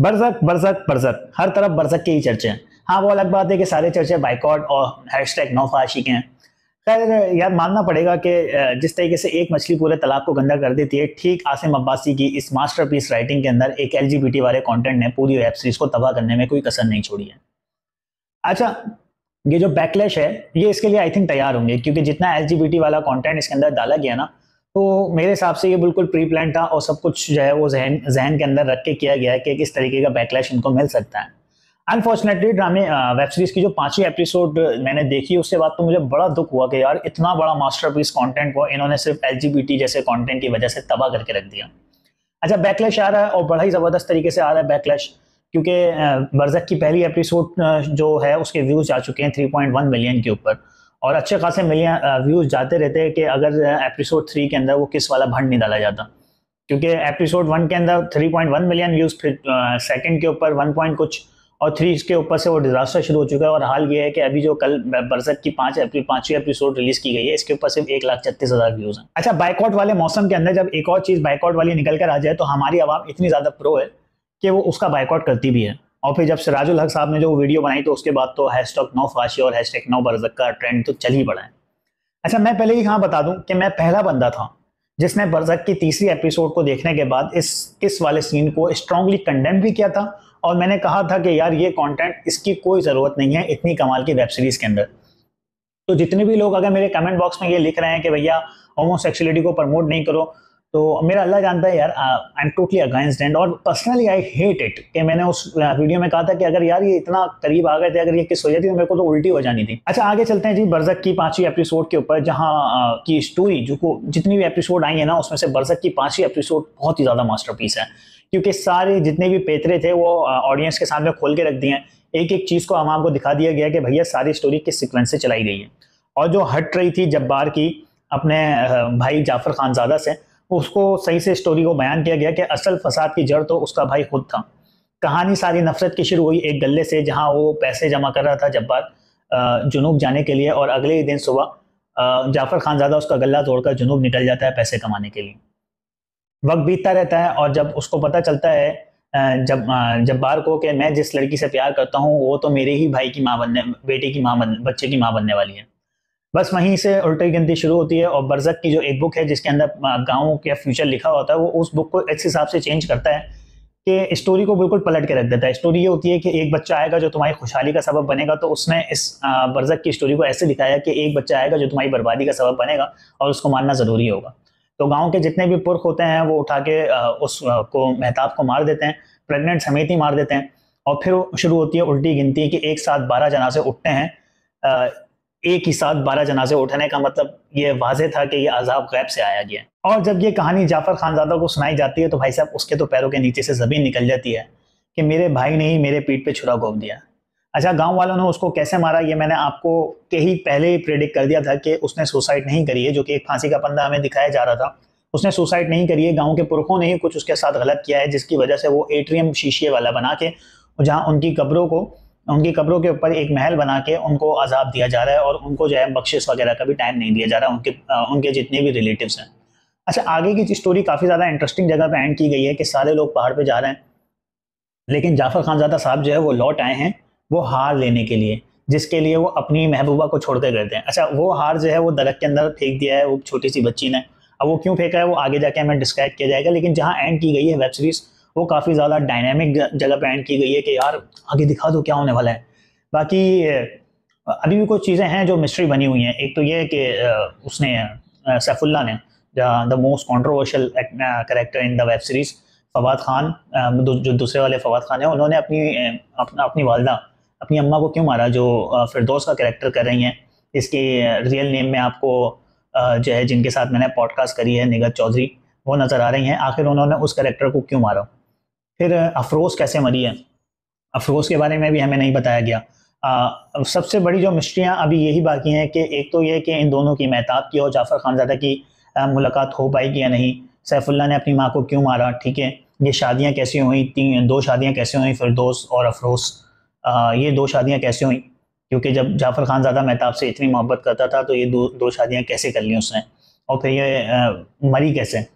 बरसक बरसक बरसक हर तरफ बरसक के ही चर्चे हैं हाँ वो अलग बात है कि सारे चर्चे बाइकॉट और हैश टैग नौफाशी के हैं खैर यार मानना पड़ेगा कि जिस तरीके से एक मछली पूरे तालाब को गंदा कर देती है ठीक आसिम अब्बासी की इस मास्टरपीस राइटिंग के अंदर एक एलजीबीटी वाले कंटेंट ने पूरी वेब सीरीज को तबाह करने में कोई कसर नहीं छोड़ी है अच्छा ये जो बैकलैश है ये इसके लिए आई थिंक तैयार होंगे क्योंकि जितना एल वाला कॉन्टेंट इसके अंदर डाला गया ना तो मेरे हिसाब से ये बिल्कुल प्री प्लान था और सब कुछ जो है वो जहन जहन के अंदर रख के किया गया है कि किस तरीके का बैकलैश इनको मिल सकता है अनफॉर्चुनेटली ड्रामे वेब सीरीज की जो पांचवी एपिसोड मैंने देखी उसके बाद तो मुझे बड़ा दुख हुआ कि यार इतना बड़ा मास्टरपीस कंटेंट को इन्होंने सिर्फ एल जैसे कंटेंट की वजह से तबाह करके रख दिया अच्छा बैकलैश आ रहा है और बड़ा ही ज़बरदस्त तरीके से आ रहा है बैकलैश क्योंकि uh, बर्जक की पहली एपिसोड uh, जो है उसके व्यूज़ आ चुके हैं 3.1 मिलियन के ऊपर और अच्छे खासे मिलियन व्यूज जाते रहते हैं कि अगर एपिसोड थ्री के अंदर वो किस वाला भंड नहीं डाला जाता क्योंकि एपिसोड वन के अंदर 3.1 मिलियन व्यूज फिर सेकंड के ऊपर वन पॉइंट कुछ और थ्री के ऊपर से वो डिजास्टर शुरू हो चुका है और हाल ये है कि अभी जो कल बरसत की पाँच अप्रैल पाँचवीं एपिसोड रिलीज की गई है इसके ऊपर सिर्फ एक लाख छत्तीस हज़ार व्यूज़ हैं अच्छा बाइकआउट वाले मौसम के अंदर जब एक और चीज़ बाइकआउट वाली निकल कर आ जाए तो हमारी आवाम इतनी ज़्यादा प्रो है कि वो उसका बाइकआउट करती भी है और फिर जब सिराजुल हक साहब ने जो वीडियो बनाई तो उसके बाद तो हैश नौ फाशी और हैशटैग नो नौ बरजक का ट्रेंड तो चल ही पड़ा है अच्छा मैं पहले ही यहाँ बता दूं कि मैं पहला बंदा था जिसने बरजक की तीसरी एपिसोड को देखने के बाद इस किस वाले सीन को स्ट्रांगली कंडेम भी किया था और मैंने कहा था कि यार ये कॉन्टेंट इसकी कोई ज़रूरत नहीं है इतनी कमाल की वेब सीरीज़ के अंदर तो जितने भी लोग अगर मेरे कमेंट बॉक्स में ये लिख रहे हैं कि भैया होमोसेक्सुअलिटी को प्रमोट नहीं करो तो मेरा अल्लाह जानता है यार I am totally against and और पर्सनली आई हेट इट कि मैंने उस वीडियो में कहा था कि अगर यार ये इतना करीब आ गए थे अगर ये किस हो जाती तो मेरे को तो उल्टी हो जानी थी अच्छा आगे चलते हैं जी बर्जक की पांचवी एपिसोड के ऊपर जहाँ की स्टोरी जो को जितनी भी एपिसोड आई है ना उसमें से बर्जक की पांचवी एपिसोड बहुत ही ज़्यादा मास्टर है क्योंकि सारे जितने भी पेतरे थे वो ऑडियंस के सामने खोल के रख दिए हैं एक एक चीज़ को हम आपको दिखा दिया गया कि भैया सारी स्टोरी किस सिक्वेंस से चलाई गई है और जो हट रही थी जब्बार की अपने भाई जाफर खानजादा से उसको सही से स्टोरी को बयान किया गया कि असल फसाद की जड़ तो उसका भाई खुद था कहानी सारी नफरत की शुरू हुई एक गले से जहाँ वो पैसे जमा कर रहा था जब्बार जुनूब जाने के लिए और अगले ही दिन सुबह जाफर खान ज़्यादा उसका गला तोड़कर जुनूब निकल जाता है पैसे कमाने के लिए वक्त बीतता रहता है और जब उसको पता चलता है जब जब्बार को कि मैं जिस लड़की से प्यार करता हूँ वो तो मेरे ही भाई की माँ बनने बेटे की माँ बन बच्चे की माँ बनने वाली है बस वहीं से उल्टी गिनती शुरू होती है और बर्जक की जो एक बुक है जिसके अंदर गाँव का फ्यूचर लिखा होता है वो उस बुक को इस हिसाब से चेंज करता है कि स्टोरी को बिल्कुल पलट के रख देता है स्टोरी ये होती है कि एक बच्चा आएगा जो तुम्हारी खुशहाली का सबब बनेगा तो उसने इस बर्जक की स्टोरी को ऐसे दिखाया कि एक बच्चा आएगा जो तुम्हारी बर्बादी का सबब बनेगा और उसको मारना ज़रूरी होगा तो गांव के जितने भी पुरख होते हैं वो उठा के उस को मेहताब को मार देते हैं प्रेगनेंट समेत ही मार देते हैं और फिर शुरू होती है उल्टी गिनती कि एक साथ बारह जना से उठते हैं एक ही साथ बारह जनाजे उठाने का मतलब ये वाजे था कि ये अजाब गैब से आया गया और जब ये कहानी जाफर खानजादा को सुनाई जाती है तो भाई साहब उसके तो पैरों के नीचे से ज़मीन निकल जाती है कि मेरे भाई ने ही मेरे पीठ पे छुरा घोप दिया अच्छा गांव वालों ने उसको कैसे मारा ये मैंने आपको के ही पहले ही प्रेडिक्ट कर दिया था कि उसने सुसाइड नहीं करी है जो कि एक फांसी का पंदा हमें दिखाया जा रहा था उसने सुसाइड नहीं करी है गाँव के पुरखों ने ही कुछ उसके साथ गलत किया है जिसकी वजह से वो एट्रियम शीशे वाला बना के जहाँ उनकी कब्रों को उनकी कब्रों के ऊपर एक महल बना के उनको अजाब दिया जा रहा है और उनको जो है बख्शिश वगैरह का भी टाइम नहीं दिया जा रहा उनके उनके जितने भी रिलेटिव हैं अच्छा आगे की स्टोरी काफ़ी ज़्यादा इंटरेस्टिंग जगह पर एंड की गई है कि सारे लोग पहाड़ पर जा रहे हैं लेकिन जाफर खानजादा साहब जो है वो लौट आए हैं वो हार लेने के लिए जिसके लिए वो अपनी महबूबा को छोड़ कर गए अच्छा वो हार जो है वो दरख्त के अंदर फेंक दिया है वो छोटी सी बच्ची ने अब वो क्यों फेंका है वो आगे जाके हमें डिस्क्राइब किया जाएगा लेकिन जहाँ एंड की गई है वेब सीरीज़ वो काफ़ी ज़्यादा डायनेमिक जगह पर एंड की गई है कि यार आगे दिखा दो क्या होने वाला है बाकी अभी भी कुछ चीज़ें हैं जो मिस्ट्री बनी हुई हैं एक तो ये है कि उसने सैफुल्ला ने the most controversial character in the web series Fawad Khan जो दूसरे वाले फवाद खान हैं उन्होंने अपनी अपना अपनी वालदा अपनी अम्मा को क्यों मारा जो फिरदौस का करेक्टर कर रही हैं इसके रियल नेम में आपको जो है जिनके साथ मैंने पॉडकास्ट करी है निगत चौधरी वो नज़र आ रही हैं आखिर उन्होंने उस करेक्टर को क्यों मारा फिर अफरोज़ कैसे मरी है अफरोज़ के बारे में भी हमें नहीं बताया गया आ, सबसे बड़ी जो मिस्ट्रियाँ अभी यही बाकी हैं कि एक तो ये कि इन दोनों की महताब की और जाफ़र खानजादा की मुलाकात हो पाएगी या नहीं सैफुल्ला ने अपनी माँ को क्यों मारा ठीक है ये शादियाँ कैसे हुई तीन दो शादियाँ कैसे हुई फिरदोस और अफरोज़ ये दो शादियाँ कैसे हुई क्योंकि जब जाफ़र खान ज़्यादा महताब से इतनी मोहब्बत करता था तो ये दो दो शादियाँ कैसे कर ली उसने और फिर ये आ, मरी कैसे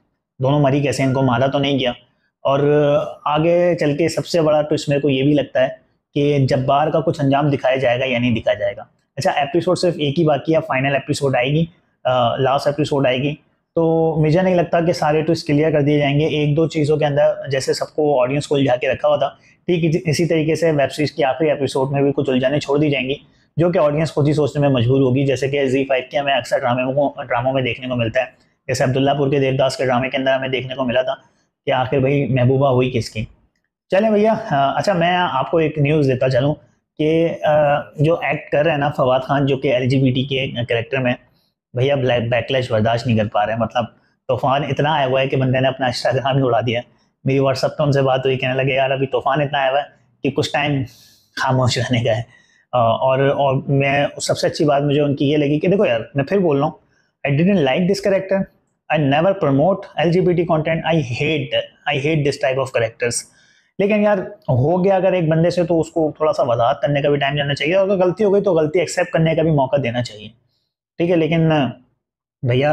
दोनों मरी कैसे इनको मारा तो नहीं गया और आगे चल के सबसे बड़ा ट्विस्ट मेरे को ये भी लगता है कि जब्बार का कुछ अंजाम दिखाया जाएगा या नहीं दिखाया जाएगा अच्छा एपिसोड सिर्फ एक ही बाकी है फाइनल एपिसोड आएगी लास्ट एपिसोड आएगी तो मुझे नहीं लगता कि सारे ट्विस्ट क्लियर कर दिए जाएंगे एक दो चीज़ों के अंदर जैसे सबको ऑडियंस को उलझा के रखा हुआ था ठीक इसी तरीके से वेब सीरीज़ की आखिरी एपिसोड में भी कुछ उलझाने छोड़ दी जाएंगी जो कि ऑडियंस खुद ही सोचने में मजबूर होगी जैसे कि जी फाइव के हमें अक्सर ड्रामे को ड्रामों में देखने को मिलता है जैसे अब्दुल्लापुर के देवदास के ड्रामे के अंदर हमें देखने को मिला था कि आखिर भाई महबूबा हुई किसकी चले भैया अच्छा मैं आपको एक न्यूज़ देता चलूँ कि जो एक्ट कर रहे हैं ना फवाद खान जो कि एल के करेक्टर में भैया ब्लैक बैकलैश बर्दाश्त नहीं कर पा रहे मतलब तूफ़ान इतना आया हुआ है कि बंदे ने अपना इंस्टाग्राम ही उड़ा दिया मेरी व्हाट्सअप पर उनसे बात हुई कहने लगे यार अभी तूफ़ान इतना आया हुआ है कि कुछ टाइम खामोश रहने का है और और मैं सबसे अच्छी बात मुझे उनकी ये लगी कि देखो यार मैं फिर बोल रहा हूँ I didn't like this character I promote L G B T content I hate I hate this type of characters लेकिन यार हो गया अगर एक बंदे से तो उसको थोड़ा सा वजात करने का भी टाइम जाना चाहिए और अगर गलती हो गई तो गलती एक्सेप्ट करने का भी मौका देना चाहिए ठीक है लेकिन भैया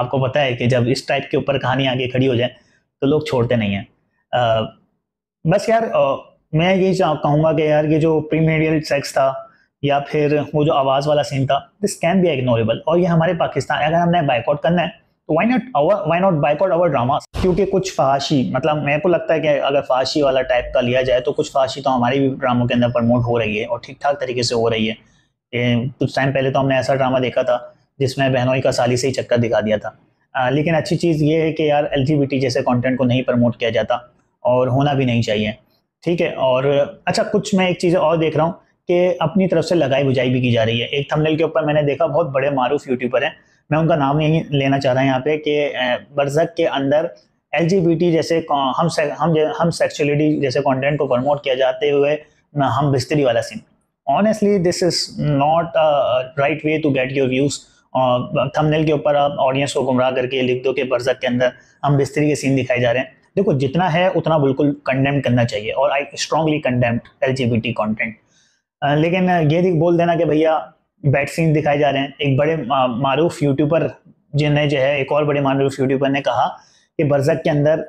आपको पता है कि जब इस टाइप के ऊपर कहानी आगे खड़ी हो जाए तो लोग छोड़ते नहीं हैं बस यार आ, मैं यही कहूँगा कि यार ये जो प्रीमेरियल सेक्स था या फिर वो जो आवाज़ वाला सीन था दिस कैन बी इग्नोरेबल और ये हमारे पाकिस्तान अगर हमने बाइकआउट करना है तो why not our why not boycott our drama क्योंकि कुछ फहाशी मतलब मेरे को लगता है कि अगर फहाशी वाला टाइप का लिया जाए तो कुछ फहाशी तो हमारे भी ड्रामों के अंदर प्रमोट हो रही है और ठीक ठाक तरीके से हो रही है कुछ टाइम पहले तो हमने ऐसा ड्रामा देखा था जिसमें बहनोई का साली से ही चक्कर दिखा दिया था आ, लेकिन अच्छी चीज़ ये है कि यार एल जैसे कॉन्टेंट को नहीं प्रमोट किया जाता और होना भी नहीं चाहिए ठीक है और अच्छा कुछ मैं एक चीज़ और देख रहा हूँ कि अपनी तरफ से लगाई बुझाई भी की जा रही है एक थंबनेल के ऊपर मैंने देखा बहुत बड़े मारूफ यूट्यूबर हैं मैं उनका नाम यही लेना चाह रहा यहाँ पे कि बरसक के अंदर एल जैसे हम से, हम हम सेक्चुअलिटी जैसे कंटेंट को प्रमोट किया जाते हुए हम बिस्तरी वाला scene honestly this is not right way to get your views thumbnail thumbnail के ऊपर आप ऑडियंस को गुमराह करके लिख दो कि बरसक के अंदर हम बिस्तरी के सीन दिखाए जा रहे हैं देखो जितना है उतना बिल्कुल कंडेम करना चाहिए और I strongly condemned L G B T content लेकिन ये बोल देना कि भैया बैड सीन दिखाए जा रहे हैं एक बड़े मारूफ यूट्यूबर जिन्हें जो है एक और बड़े मारूफ यूट्यूबर ने कहा कि बर्जक के अंदर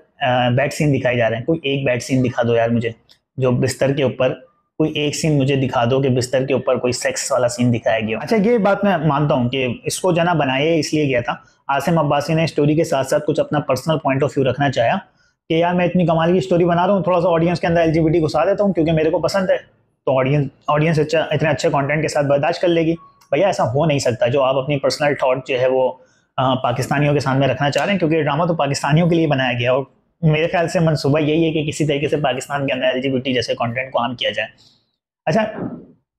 बैड सीन दिखाए जा रहे हैं कोई एक बैड सीन दिखा दो यार मुझे जो बिस्तर के ऊपर कोई एक सीन मुझे दिखा दो कि बिस्तर के ऊपर कोई सेक्स वाला सीन दिखाया गया अच्छा ये बात मैं मानता हूँ कि इसको जना बनाया इसलिए गया था आसिम अब्बासी ने स्टोरी के साथ साथ कुछ अपना पर्सनल पॉइंट ऑफ व्यू रखना चाहा कि यार मैं इतनी कमाल की स्टोरी बना रहा हूँ थोड़ा सा ऑडियंस के अंदर एल घुसा देता हूँ क्योंकि मेरे को पसंद है तो ऑडियंस ऑडियंस अच्छा इतने अच्छे कंटेंट के साथ बर्दाश्त कर लेगी भैया ऐसा हो नहीं सकता जो आप अपनी पर्सनल थॉट जो है वो आ, पाकिस्तानियों के सामने रखना चाह रहे हैं क्योंकि ड्रामा तो पाकिस्तानियों के लिए बनाया गया और मेरे ख्याल से मनसूबा यही है कि किसी तरीके से पाकिस्तान के अंदर एल जैसे कॉन्टेंट को आम किया जाए अच्छा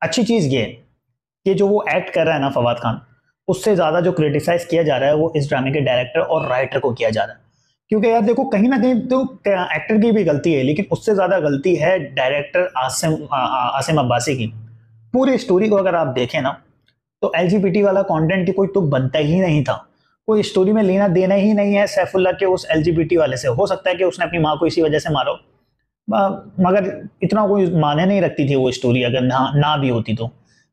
अच्छी चीज़ ये कि जो वो एक्ट कर रहा है ना फवाद खान उससे ज़्यादा जो क्रिटिसाइज़ किया जा रहा है वो इस ड्रामे के डायरेक्टर और राइटर को किया जा रहा है क्योंकि यार देखो कहीं ना कहीं तो एक्टर की भी गलती है लेकिन उससे ज़्यादा गलती है डायरेक्टर आसिम आसिम अब्बासी की पूरी स्टोरी को अगर आप देखें ना तो एल वाला कॉन्टेंट की कोई तो बनता ही नहीं था कोई स्टोरी में लेना देना ही नहीं है सैफुल्ला के उस एल वाले से हो सकता है कि उसने अपनी माँ को इसी वजह से मारो मगर इतना कोई माने नहीं रखती थी वो स्टोरी अगर ना ना भी होती तो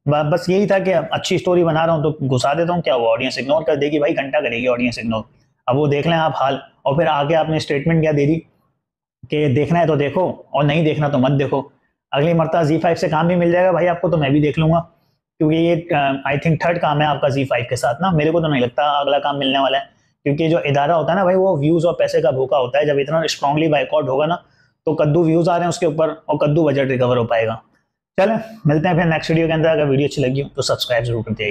बस यही था कि अच्छी स्टोरी बना रहा हूँ तो घुसा देता हूँ क्या वो ऑडियंस इग्नोर कर देगी भाई घंटा करेगी ऑडियंस इग्नोर अब वो देख लें आप हाल और फिर आगे आपने स्टेटमेंट क्या दे दी कि देखना है तो देखो और नहीं देखना तो मत देखो अगली मरता जी फाइव से काम भी मिल जाएगा भाई आपको तो मैं भी देख लूँगा क्योंकि ये आई थिंक थर्ड काम है आपका जी फाइव के साथ ना मेरे को तो नहीं लगता अगला काम मिलने वाला है क्योंकि जो इदारा होता है ना भाई वो व्यूज़ और पैसे का भूखा होता है जब इतना स्ट्रांगली बाइकआउट होगा ना तो कद्दू व्यूज़ आ रहे हैं उसके ऊपर और कद्दू बजट रिकवर हो पाएगा चले मिलते हैं फिर नेक्स्ट वीडियो के अंदर अगर वीडियो अच्छी लगी हो तो सब्सक्राइब जरूर कर दिएगा